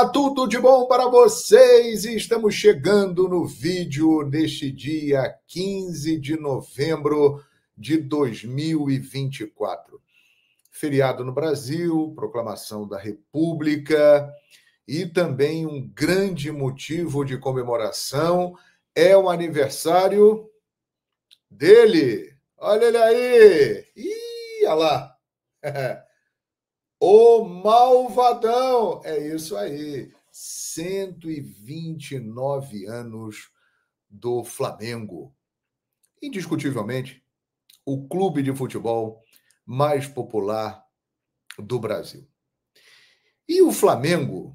Olá, tudo de bom para vocês? Estamos chegando no vídeo deste dia 15 de novembro de 2024. Feriado no Brasil, proclamação da República e também um grande motivo de comemoração é o aniversário dele. Olha ele aí! Ih, olha lá! O Malvadão. É isso aí. 129 anos do Flamengo. Indiscutivelmente, o clube de futebol mais popular do Brasil. E o Flamengo,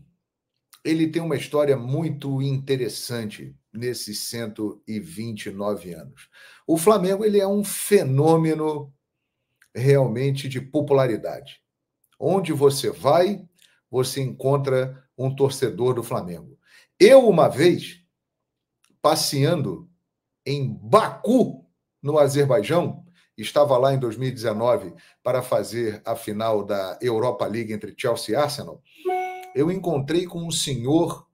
ele tem uma história muito interessante nesses 129 anos. O Flamengo ele é um fenômeno realmente de popularidade. Onde você vai, você encontra um torcedor do Flamengo. Eu, uma vez, passeando em Baku, no Azerbaijão, estava lá em 2019 para fazer a final da Europa League entre Chelsea e Arsenal, eu encontrei com um senhor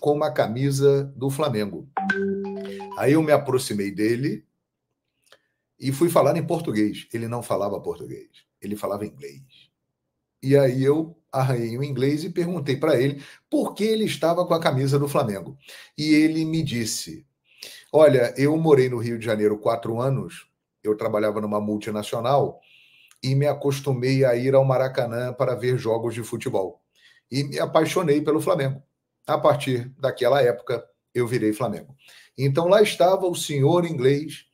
com uma camisa do Flamengo. Aí eu me aproximei dele e fui falar em português. Ele não falava português, ele falava inglês. E aí eu arranhei o inglês e perguntei para ele por que ele estava com a camisa do Flamengo. E ele me disse: Olha, eu morei no Rio de Janeiro quatro anos, eu trabalhava numa multinacional e me acostumei a ir ao Maracanã para ver jogos de futebol. E me apaixonei pelo Flamengo. A partir daquela época, eu virei Flamengo. Então lá estava o senhor inglês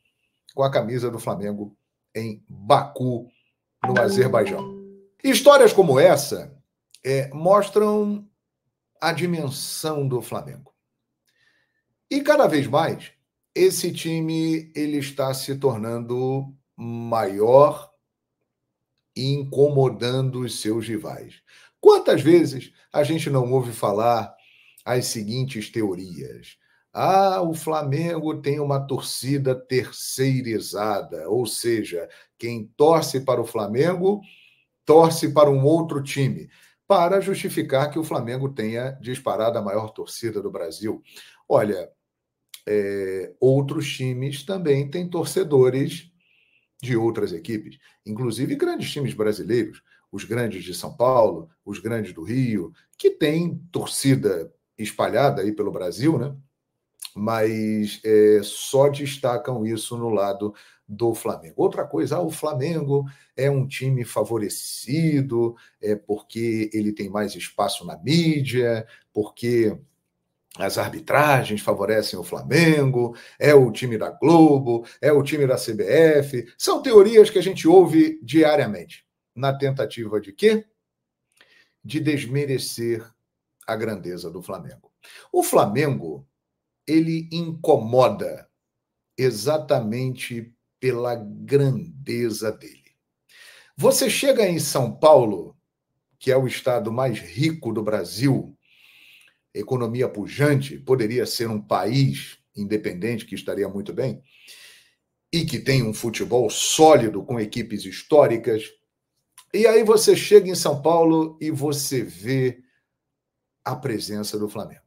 com a camisa do Flamengo em Baku, no Azerbaijão. Histórias como essa é, mostram a dimensão do Flamengo. E cada vez mais, esse time ele está se tornando maior e incomodando os seus rivais. Quantas vezes a gente não ouve falar as seguintes teorias? Ah, o Flamengo tem uma torcida terceirizada, ou seja, quem torce para o Flamengo torce para um outro time, para justificar que o Flamengo tenha disparado a maior torcida do Brasil. Olha, é, outros times também têm torcedores de outras equipes, inclusive grandes times brasileiros, os grandes de São Paulo, os grandes do Rio, que têm torcida espalhada aí pelo Brasil, né? Mas é, só destacam isso no lado do Flamengo. Outra coisa, ah, o Flamengo é um time favorecido, é porque ele tem mais espaço na mídia, porque as arbitragens favorecem o Flamengo, é o time da Globo, é o time da CBF. São teorias que a gente ouve diariamente, na tentativa de quê? De desmerecer a grandeza do Flamengo. O Flamengo, ele incomoda exatamente pela grandeza dele. Você chega em São Paulo, que é o estado mais rico do Brasil, economia pujante, poderia ser um país independente que estaria muito bem, e que tem um futebol sólido com equipes históricas. E aí você chega em São Paulo e você vê a presença do Flamengo.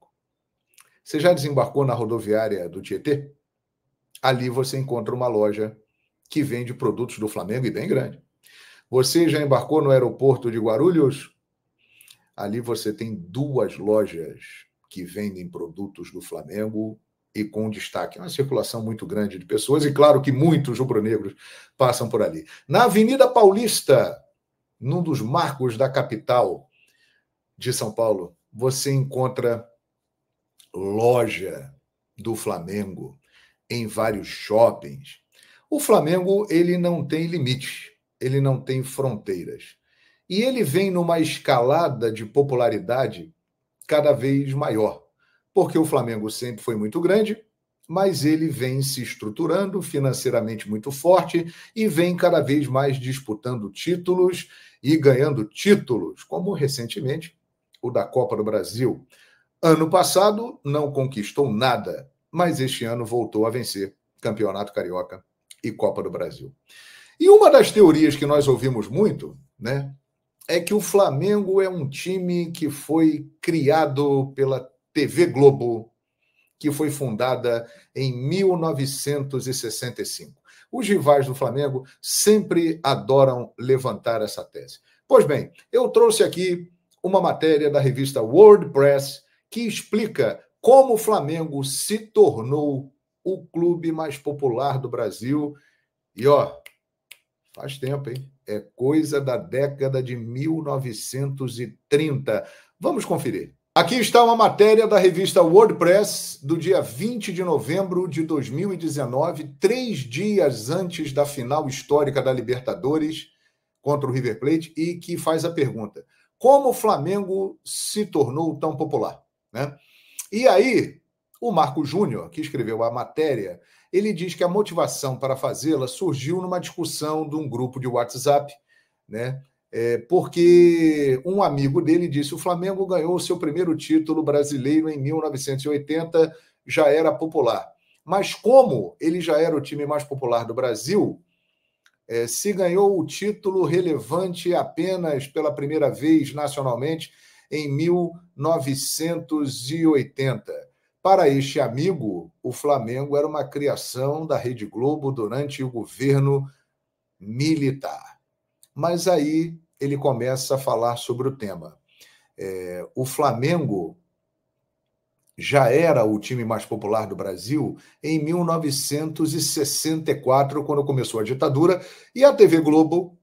Você já desembarcou na rodoviária do Tietê? ali você encontra uma loja que vende produtos do Flamengo e bem grande. Você já embarcou no aeroporto de Guarulhos? Ali você tem duas lojas que vendem produtos do Flamengo e com destaque. É uma circulação muito grande de pessoas e, claro, que muitos rubro-negros passam por ali. Na Avenida Paulista, num dos marcos da capital de São Paulo, você encontra loja do Flamengo em vários shoppings. O Flamengo ele não tem limites, ele não tem fronteiras. E ele vem numa escalada de popularidade cada vez maior, porque o Flamengo sempre foi muito grande, mas ele vem se estruturando financeiramente muito forte e vem cada vez mais disputando títulos e ganhando títulos, como recentemente o da Copa do Brasil. Ano passado não conquistou nada, mas este ano voltou a vencer Campeonato Carioca e Copa do Brasil. E uma das teorias que nós ouvimos muito, né, é que o Flamengo é um time que foi criado pela TV Globo, que foi fundada em 1965. Os rivais do Flamengo sempre adoram levantar essa tese. Pois bem, eu trouxe aqui uma matéria da revista WordPress que explica como o Flamengo se tornou o clube mais popular do Brasil. E ó, faz tempo, hein? É coisa da década de 1930. Vamos conferir. Aqui está uma matéria da revista WordPress do dia 20 de novembro de 2019, três dias antes da final histórica da Libertadores contra o River Plate, e que faz a pergunta: como o Flamengo se tornou tão popular? Né? E aí, o Marco Júnior, que escreveu a matéria, ele diz que a motivação para fazê-la surgiu numa discussão de um grupo de WhatsApp, né? É, porque um amigo dele disse: o Flamengo ganhou o seu primeiro título brasileiro em 1980, já era popular. Mas como ele já era o time mais popular do Brasil, é, se ganhou o título relevante apenas pela primeira vez nacionalmente em 1980. Para este amigo, o Flamengo era uma criação da Rede Globo durante o governo militar. Mas aí ele começa a falar sobre o tema. É, o Flamengo já era o time mais popular do Brasil em 1964, quando começou a ditadura, e a TV Globo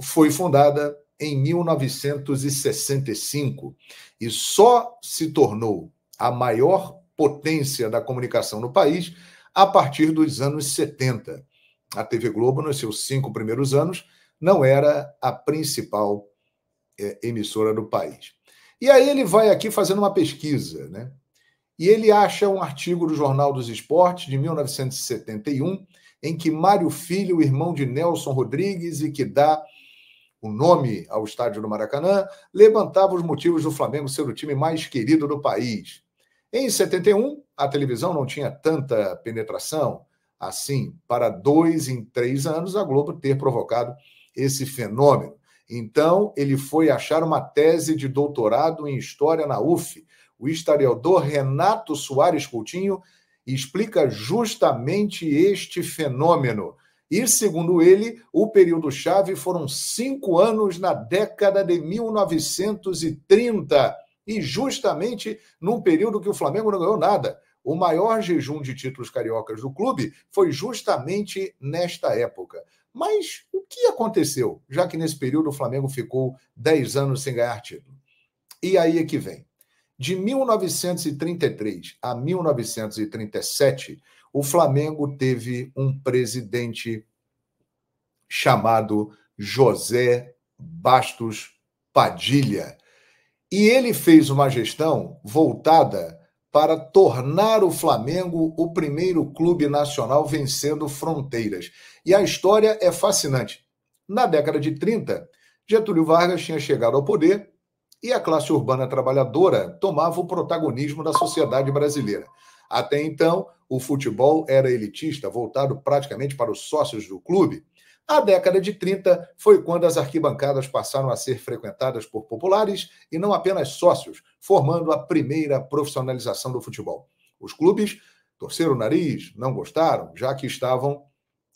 foi fundada em 1965 e só se tornou a maior potência da comunicação no país a partir dos anos 70. A TV Globo, nos seus cinco primeiros anos, não era a principal é, emissora do país. E aí ele vai aqui fazendo uma pesquisa, né? E ele acha um artigo do Jornal dos Esportes, de 1971, em que Mário Filho, irmão de Nelson Rodrigues, e que dá o nome ao estádio do Maracanã, levantava os motivos do Flamengo ser o time mais querido do país. Em 71, a televisão não tinha tanta penetração assim para dois em três anos a Globo ter provocado esse fenômeno. Então, ele foi achar uma tese de doutorado em História na UF. O historiador Renato Soares Coutinho explica justamente este fenômeno. E, segundo ele, o período-chave foram cinco anos na década de 1930, e justamente num período que o Flamengo não ganhou nada. O maior jejum de títulos cariocas do clube foi justamente nesta época. Mas o que aconteceu, já que nesse período o Flamengo ficou 10 anos sem ganhar título? E aí é que vem. De 1933 a 1937, o Flamengo teve um presidente chamado José Bastos Padilha. E ele fez uma gestão voltada para tornar o Flamengo o primeiro clube nacional vencendo fronteiras. E a história é fascinante. Na década de 30, Getúlio Vargas tinha chegado ao poder e a classe urbana trabalhadora tomava o protagonismo da sociedade brasileira. Até então, o futebol era elitista, voltado praticamente para os sócios do clube, a década de 30 foi quando as arquibancadas passaram a ser frequentadas por populares e não apenas sócios, formando a primeira profissionalização do futebol. Os clubes torceram o nariz, não gostaram, já que estavam,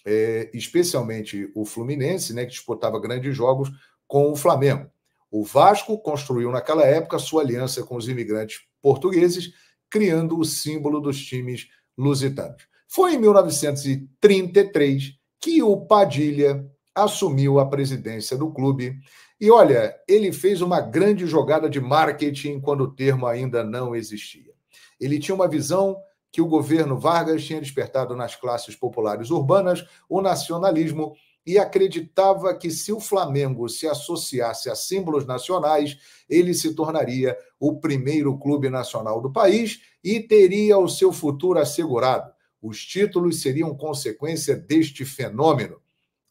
é, especialmente o Fluminense, né, que disputava grandes jogos com o Flamengo. O Vasco construiu naquela época sua aliança com os imigrantes portugueses, criando o símbolo dos times lusitanos. Foi em 1933 que o Padilha assumiu a presidência do clube. E olha, ele fez uma grande jogada de marketing quando o termo ainda não existia. Ele tinha uma visão que o governo Vargas tinha despertado nas classes populares urbanas o nacionalismo e acreditava que se o Flamengo se associasse a símbolos nacionais, ele se tornaria o primeiro clube nacional do país e teria o seu futuro assegurado. Os títulos seriam consequência deste fenômeno.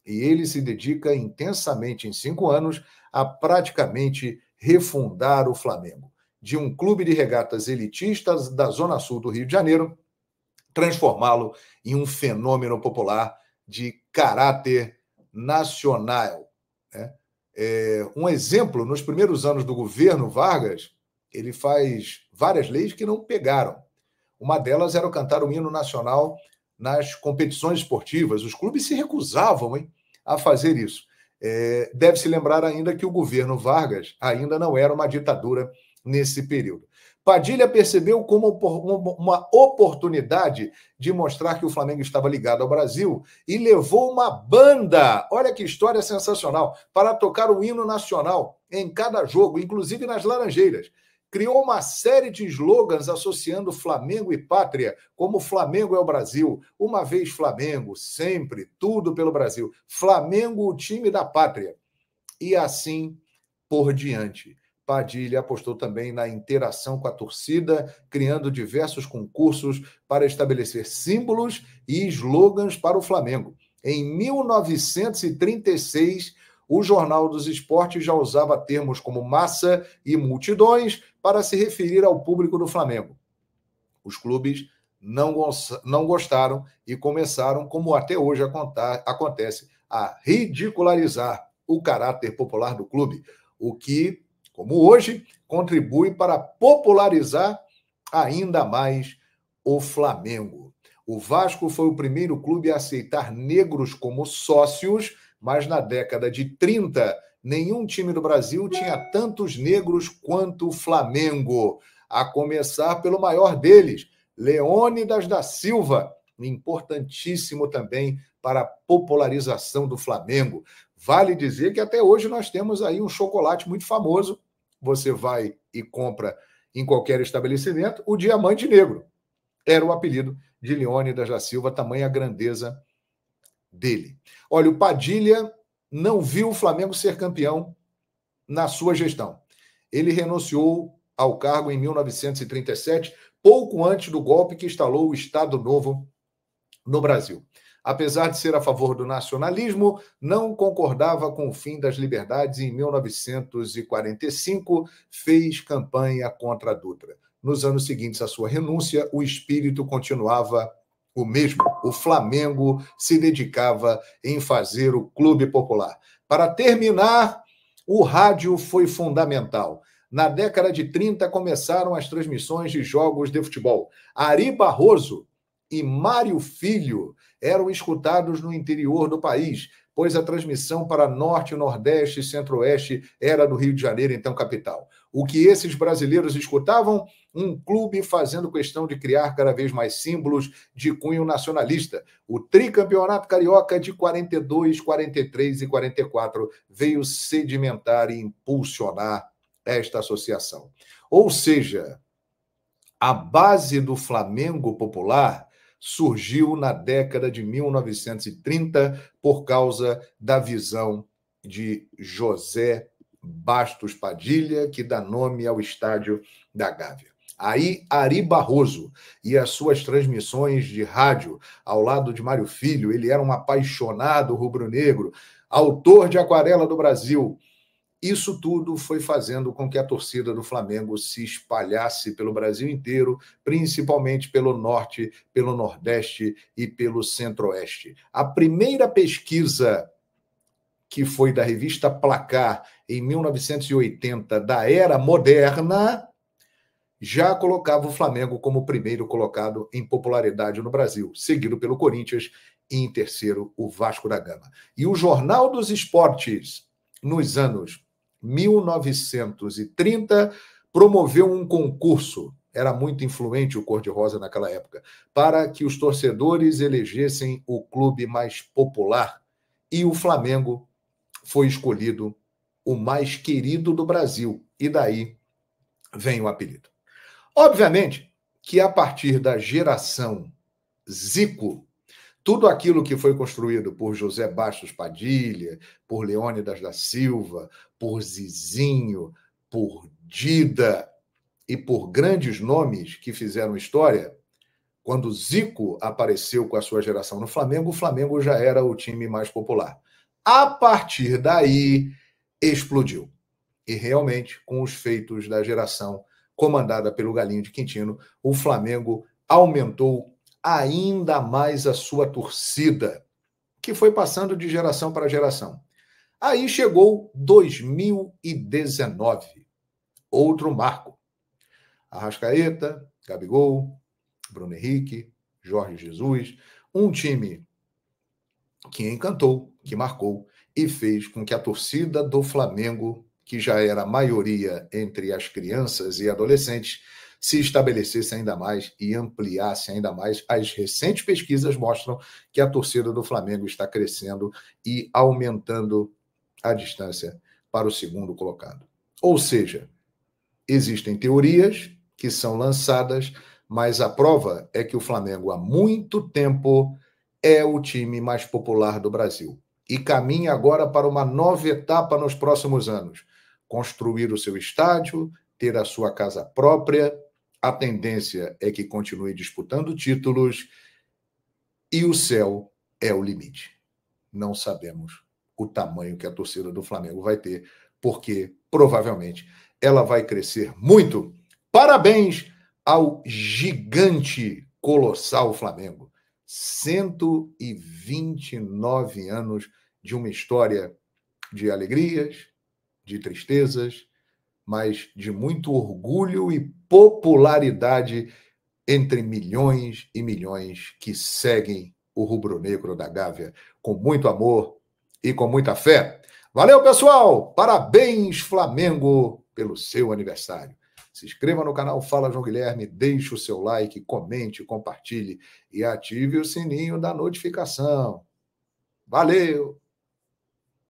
E ele se dedica intensamente em cinco anos a praticamente refundar o Flamengo. De um clube de regatas elitistas da Zona Sul do Rio de Janeiro, transformá-lo em um fenômeno popular de caráter nacional. Né? É, um exemplo, nos primeiros anos do governo Vargas, ele faz várias leis que não pegaram. Uma delas era cantar o hino nacional nas competições esportivas. Os clubes se recusavam hein, a fazer isso. É, Deve-se lembrar ainda que o governo Vargas ainda não era uma ditadura nesse período. Padilha percebeu como uma oportunidade de mostrar que o Flamengo estava ligado ao Brasil e levou uma banda, olha que história sensacional, para tocar o hino nacional em cada jogo, inclusive nas Laranjeiras. Criou uma série de slogans associando Flamengo e pátria, como Flamengo é o Brasil, uma vez Flamengo, sempre, tudo pelo Brasil. Flamengo, o time da pátria. E assim por diante. Padilha apostou também na interação com a torcida, criando diversos concursos para estabelecer símbolos e slogans para o Flamengo. Em 1936, o Jornal dos Esportes já usava termos como massa e multidões para se referir ao público do Flamengo. Os clubes não, não gostaram e começaram, como até hoje acontece, a ridicularizar o caráter popular do clube, o que como hoje, contribui para popularizar ainda mais o Flamengo. O Vasco foi o primeiro clube a aceitar negros como sócios, mas na década de 30, nenhum time do Brasil tinha tantos negros quanto o Flamengo, a começar pelo maior deles, Leônidas da Silva, importantíssimo também para a popularização do Flamengo. Vale dizer que até hoje nós temos aí um chocolate muito famoso você vai e compra em qualquer estabelecimento, o Diamante Negro. Era o apelido de Leônidas da Silva, tamanha grandeza dele. Olha, o Padilha não viu o Flamengo ser campeão na sua gestão. Ele renunciou ao cargo em 1937, pouco antes do golpe que instalou o Estado Novo no Brasil. Apesar de ser a favor do nacionalismo, não concordava com o fim das liberdades e, em 1945, fez campanha contra Dutra. Nos anos seguintes à sua renúncia, o espírito continuava o mesmo. O Flamengo se dedicava em fazer o clube popular. Para terminar, o rádio foi fundamental. Na década de 30 começaram as transmissões de jogos de futebol. Ari Barroso e Mário Filho eram escutados no interior do país, pois a transmissão para Norte, Nordeste e Centro-Oeste era do Rio de Janeiro, então capital. O que esses brasileiros escutavam? Um clube fazendo questão de criar cada vez mais símbolos de cunho nacionalista. O tricampeonato carioca de 42, 43 e 44 veio sedimentar e impulsionar esta associação. Ou seja, a base do Flamengo popular surgiu na década de 1930 por causa da visão de José Bastos Padilha, que dá nome ao estádio da Gávea. Aí, Ari Barroso e as suas transmissões de rádio ao lado de Mário Filho, ele era um apaixonado rubro-negro, autor de Aquarela do Brasil, isso tudo foi fazendo com que a torcida do Flamengo se espalhasse pelo Brasil inteiro, principalmente pelo Norte, pelo Nordeste e pelo Centro-Oeste. A primeira pesquisa que foi da revista Placar em 1980 da era moderna já colocava o Flamengo como primeiro colocado em popularidade no Brasil, seguido pelo Corinthians e em terceiro o Vasco da Gama. E o Jornal dos Esportes nos anos 1930, promoveu um concurso, era muito influente o Cor-de-Rosa naquela época, para que os torcedores elegessem o clube mais popular. E o Flamengo foi escolhido o mais querido do Brasil. E daí vem o apelido. Obviamente que a partir da geração Zico, tudo aquilo que foi construído por José Bastos Padilha, por Leônidas da Silva, por Zizinho, por Dida e por grandes nomes que fizeram história, quando Zico apareceu com a sua geração no Flamengo, o Flamengo já era o time mais popular. A partir daí, explodiu. E realmente, com os feitos da geração comandada pelo Galinho de Quintino, o Flamengo aumentou ainda mais a sua torcida, que foi passando de geração para geração. Aí chegou 2019, outro marco. Arrascaeta, Gabigol, Bruno Henrique, Jorge Jesus, um time que encantou, que marcou e fez com que a torcida do Flamengo, que já era a maioria entre as crianças e adolescentes, se estabelecesse ainda mais e ampliasse ainda mais. As recentes pesquisas mostram que a torcida do Flamengo está crescendo e aumentando a distância para o segundo colocado. Ou seja, existem teorias que são lançadas, mas a prova é que o Flamengo há muito tempo é o time mais popular do Brasil e caminha agora para uma nova etapa nos próximos anos: construir o seu estádio, ter a sua casa própria, a tendência é que continue disputando títulos e o céu é o limite. Não sabemos o tamanho que a torcida do Flamengo vai ter, porque provavelmente ela vai crescer muito. Parabéns ao gigante colossal Flamengo. 129 anos de uma história de alegrias, de tristezas, mas de muito orgulho e popularidade entre milhões e milhões que seguem o rubro-negro da Gávea com muito amor e com muita fé. Valeu, pessoal! Parabéns, Flamengo, pelo seu aniversário. Se inscreva no canal Fala João Guilherme, deixe o seu like, comente, compartilhe e ative o sininho da notificação. Valeu!